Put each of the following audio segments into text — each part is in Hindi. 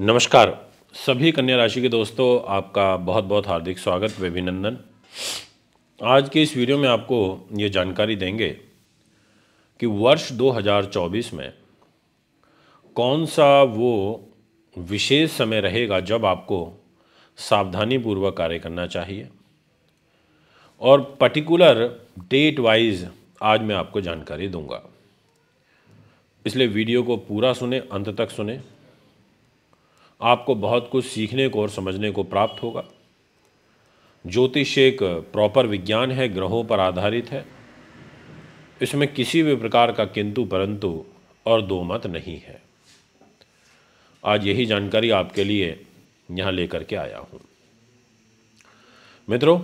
नमस्कार सभी कन्या राशि के दोस्तों आपका बहुत बहुत हार्दिक स्वागत व अभिनंदन आज के इस वीडियो में आपको ये जानकारी देंगे कि वर्ष 2024 में कौन सा वो विशेष समय रहेगा जब आपको सावधानी पूर्वक कार्य करना चाहिए और पर्टिकुलर डेट वाइज आज मैं आपको जानकारी दूंगा इसलिए वीडियो को पूरा सुने अंत तक सुने आपको बहुत कुछ सीखने को और समझने को प्राप्त होगा ज्योतिष एक प्रॉपर विज्ञान है ग्रहों पर आधारित है इसमें किसी भी प्रकार का किंतु परंतु और दो मत नहीं है आज यही जानकारी आपके लिए यहाँ लेकर के आया हूँ मित्रों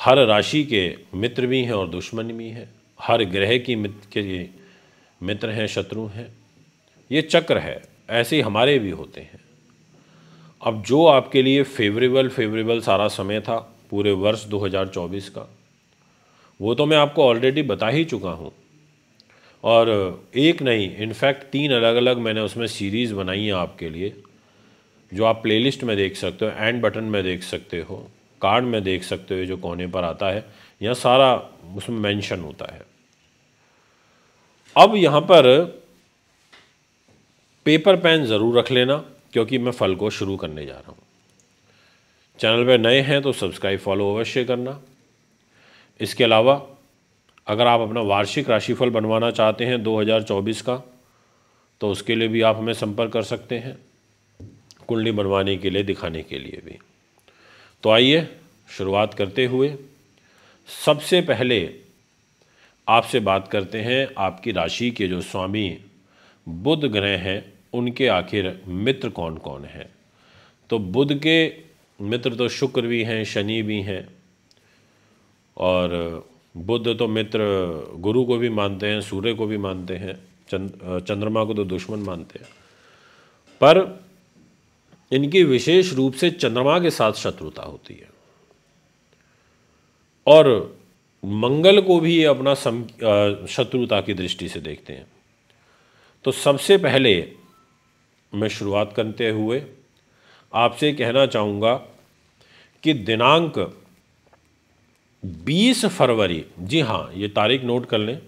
हर राशि के मित्र भी हैं और दुश्मन भी हैं हर ग्रह की मित्र के मित्र हैं शत्रु हैं ये चक्र है ऐसे ही हमारे भी होते हैं अब जो आपके लिए फेवरेबल फेवरेबल सारा समय था पूरे वर्ष 2024 का वो तो मैं आपको ऑलरेडी बता ही चुका हूँ और एक नहीं इनफैक्ट तीन अलग अलग मैंने उसमें सीरीज़ बनाई हैं आपके लिए जो आप प्लेलिस्ट में देख सकते हो एंड बटन में देख सकते हो कार्ड में देख सकते हो जो कोने पर आता है यहाँ सारा उसमें मेंशन होता है अब यहाँ पर पेपर पेन ज़रूर रख लेना क्योंकि मैं फल को शुरू करने जा रहा हूँ चैनल पर नए हैं तो सब्सक्राइब फॉलो अवश्य करना इसके अलावा अगर आप अपना वार्षिक राशिफल बनवाना चाहते हैं 2024 का तो उसके लिए भी आप हमें संपर्क कर सकते हैं कुंडली बनवाने के लिए दिखाने के लिए भी तो आइए शुरुआत करते हुए सबसे पहले आपसे बात करते हैं आपकी राशि के जो स्वामी बुध ग्रह हैं उनके आखिर मित्र कौन कौन हैं तो बुध के मित्र तो शुक्र भी हैं शनि भी हैं और बुद्ध तो मित्र गुरु को भी मानते हैं सूर्य को भी मानते हैं चंद चंद्रमा को तो दुश्मन मानते हैं पर इनकी विशेष रूप से चंद्रमा के साथ शत्रुता होती है और मंगल को भी अपना सम शत्रुता की दृष्टि से देखते हैं तो सबसे पहले मैं शुरुआत करते हुए आपसे कहना चाहूँगा कि दिनांक 20 फरवरी जी हाँ ये तारीख नोट कर लें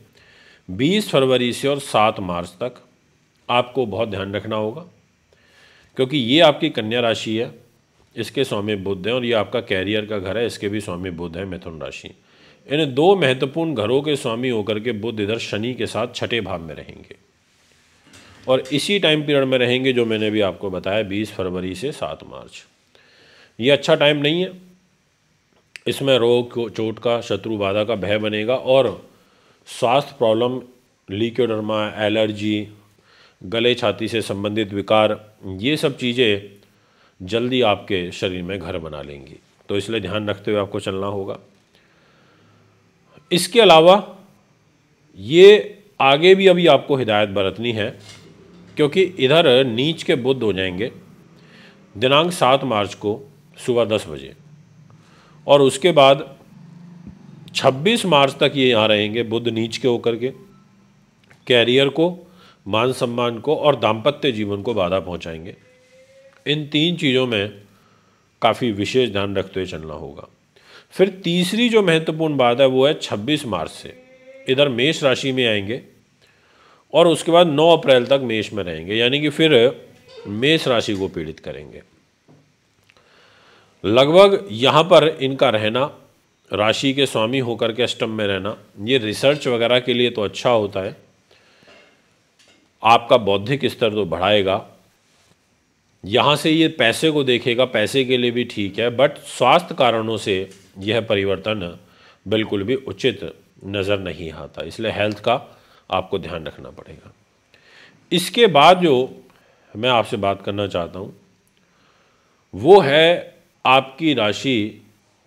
20 फरवरी से और 7 मार्च तक आपको बहुत ध्यान रखना होगा क्योंकि ये आपकी कन्या राशि है इसके स्वामी बुद्ध हैं और ये आपका कैरियर का घर है इसके भी स्वामी बुद्ध हैं मिथुन राशि इन दो महत्वपूर्ण घरों के स्वामी होकर के बुद्ध इधर शनि के साथ छठे भाव में रहेंगे और इसी टाइम पीरियड में रहेंगे जो मैंने अभी आपको बताया बीस फरवरी से सात मार्च ये अच्छा टाइम नहीं है इसमें रोग चोट का शत्रु बाधा का भय बनेगा और स्वास्थ्य प्रॉब्लम लीकोडर्मा एलर्जी गले छाती से संबंधित विकार ये सब चीज़ें जल्दी आपके शरीर में घर बना लेंगी तो इसलिए ध्यान रखते हुए आपको चलना होगा इसके अलावा ये आगे भी अभी आपको हिदायत बरतनी है क्योंकि इधर नीच के बुद्ध हो जाएंगे दिनांक सात मार्च को सुबह दस बजे और उसके बाद 26 मार्च तक ये यहाँ रहेंगे बुद्ध नीच के होकर के कैरियर को मान सम्मान को और दाम्पत्य जीवन को बाधा पहुँचाएंगे इन तीन चीज़ों में काफ़ी विशेष ध्यान रखते हुए चलना होगा फिर तीसरी जो महत्वपूर्ण बात है वो है 26 मार्च से इधर मेष राशि में आएंगे और उसके बाद 9 अप्रैल तक मेष में रहेंगे यानी कि फिर मेष राशि को पीड़ित करेंगे लगभग यहाँ पर इनका रहना राशि के स्वामी होकर के अष्टम में रहना ये रिसर्च वगैरह के लिए तो अच्छा होता है आपका बौद्धिक स्तर तो बढ़ाएगा यहाँ से ये पैसे को देखेगा पैसे के लिए भी ठीक है बट स्वास्थ्य कारणों से यह परिवर्तन बिल्कुल भी उचित नज़र नहीं आता इसलिए हेल्थ का आपको ध्यान रखना पड़ेगा इसके बाद जो मैं आपसे बात करना चाहता हूँ वो है आपकी राशि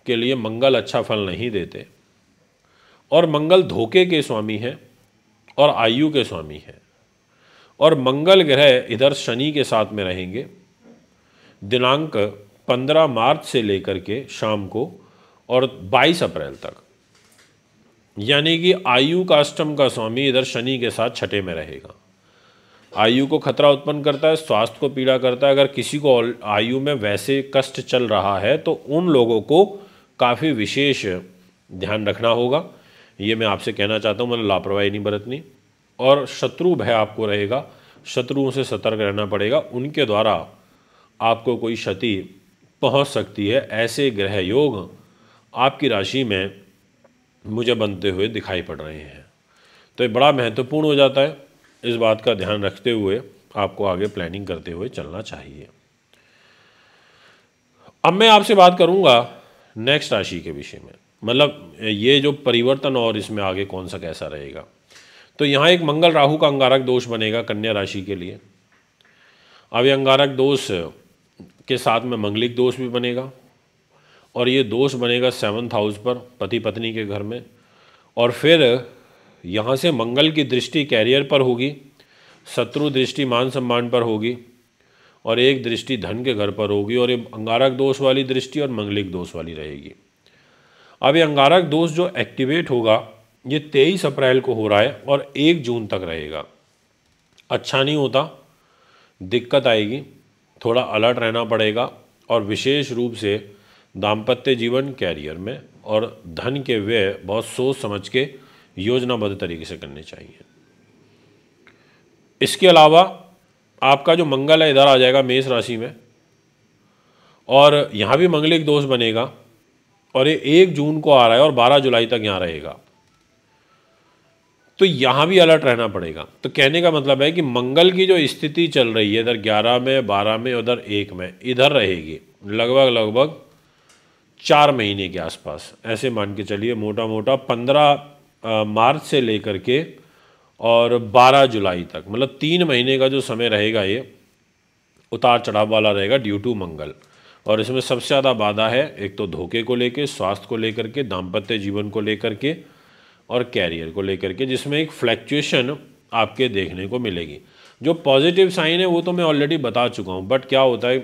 के लिए मंगल अच्छा फल नहीं देते और मंगल धोखे के स्वामी हैं और आयु के स्वामी हैं और मंगल ग्रह इधर शनि के साथ में रहेंगे दिनांक 15 मार्च से लेकर के शाम को और 22 अप्रैल तक यानी कि आयु काष्टम का स्वामी इधर शनि के साथ छठे में रहेगा आयु को खतरा उत्पन्न करता है स्वास्थ्य को पीड़ा करता है अगर किसी को आयु में वैसे कष्ट चल रहा है तो उन लोगों को काफ़ी विशेष ध्यान रखना होगा ये मैं आपसे कहना चाहता हूँ मैंने मतलब लापरवाही नहीं बरतनी और शत्रु भय आपको रहेगा शत्रुओं से सतर्क रहना पड़ेगा उनके द्वारा आपको कोई क्षति पहुँच सकती है ऐसे ग्रह योग आपकी राशि में मुझे बनते हुए दिखाई पड़ रहे हैं तो ये बड़ा महत्वपूर्ण हो जाता है इस बात का ध्यान रखते हुए आपको आगे प्लानिंग करते हुए चलना चाहिए अब मैं आपसे बात करूंगा नेक्स्ट राशि के विषय में मतलब ये जो परिवर्तन और इसमें आगे कौन सा कैसा रहेगा तो यहाँ एक मंगल राहु का अंगारक दोष बनेगा कन्या राशि के लिए अब ये अंगारक दोष के साथ में मंगलिक दोष भी बनेगा और ये दोष बनेगा सेवन्थ हाउस पर पति पत्नी के घर में और फिर यहाँ से मंगल की दृष्टि कैरियर पर होगी शत्रु दृष्टि मान सम्मान पर होगी और एक दृष्टि धन के घर पर होगी और ये अंगारक दोष वाली दृष्टि और मंगलिक दोष वाली रहेगी अब ये अंगारक दोष जो एक्टिवेट होगा ये तेईस अप्रैल को हो रहा है और एक जून तक रहेगा अच्छा नहीं होता दिक्कत आएगी थोड़ा अलर्ट रहना पड़ेगा और विशेष रूप से दाम्पत्य जीवन कैरियर में और धन के व्यय बहुत सोच समझ के योजनाबद्ध तरीके से करने चाहिए इसके अलावा आपका जो मंगल है इधर आ जाएगा मेष राशि में और यहाँ भी मंगलिक दोष बनेगा और ये एक जून को आ रहा है और बारह जुलाई तक यहाँ रहेगा तो यहाँ भी अलर्ट रहना पड़ेगा तो कहने का मतलब है कि मंगल की जो स्थिति चल रही है इधर ग्यारह में बारह में उधर एक में इधर रहेगी लगभग लगभग चार महीने के आसपास ऐसे मान के चलिए मोटा मोटा पंद्रह मार्च से लेकर के और बारह जुलाई तक मतलब तीन महीने का जो समय रहेगा ये उतार चढ़ाव वाला रहेगा ड्यू टू मंगल और इसमें सबसे ज़्यादा बाधा है एक तो धोखे को लेकर स्वास्थ्य को लेकर के दाम्पत्य जीवन को लेकर के और कैरियर को लेकर के जिसमें एक फ्लैक्चुएशन आपके देखने को मिलेगी जो पॉजिटिव साइन है वो तो मैं ऑलरेडी बता चुका हूँ बट क्या होता है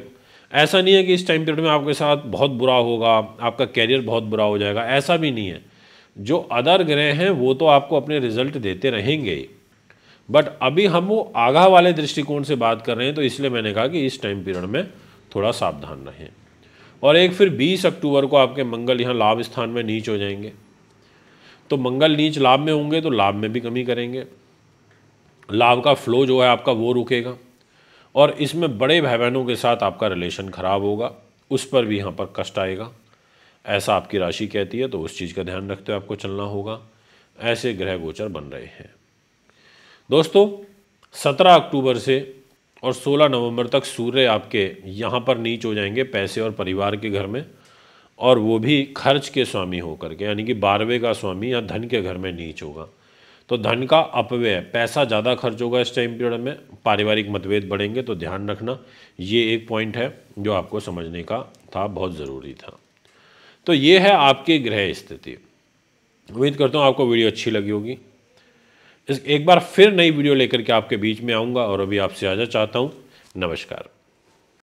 ऐसा नहीं है कि इस टाइम पीरियड में आपके साथ बहुत बुरा होगा आपका कैरियर बहुत बुरा हो जाएगा ऐसा भी नहीं है जो अदर ग्रह हैं वो तो आपको अपने रिजल्ट देते रहेंगे बट अभी हम वो आगाह वाले दृष्टिकोण से बात कर रहे हैं तो इसलिए मैंने कहा कि इस टाइम पीरियड में थोड़ा सावधान रहें और एक फिर 20 अक्टूबर को आपके मंगल यहाँ लाभ स्थान में नीच हो जाएंगे तो मंगल नीच लाभ में होंगे तो लाभ में भी कमी करेंगे लाभ का फ्लो जो है आपका वो रुकेगा और इसमें बड़े भाई बहनों के साथ आपका रिलेशन ख़राब होगा उस पर भी यहाँ पर कष्ट आएगा ऐसा आपकी राशि कहती है तो उस चीज़ का ध्यान रखते हुए आपको चलना होगा ऐसे ग्रह गोचर बन रहे हैं दोस्तों सत्रह अक्टूबर से और 16 नवंबर तक सूर्य आपके यहाँ पर नीच हो जाएंगे पैसे और परिवार के घर में और वो भी खर्च के स्वामी होकर के यानी कि बारहवें का स्वामी या धन के घर में नीच होगा तो धन का अपव्यय पैसा ज़्यादा खर्च होगा इस टाइम पीरियड में पारिवारिक मतभेद बढ़ेंगे तो ध्यान रखना ये एक पॉइंट है जो आपको समझने का था बहुत ज़रूरी था तो ये है आपकी ग्रह स्थिति उम्मीद करता हूँ आपको वीडियो अच्छी लगी होगी इस एक बार फिर नई वीडियो लेकर के आपके बीच में आऊँगा और अभी आपसे आजा चाहता हूँ नमस्कार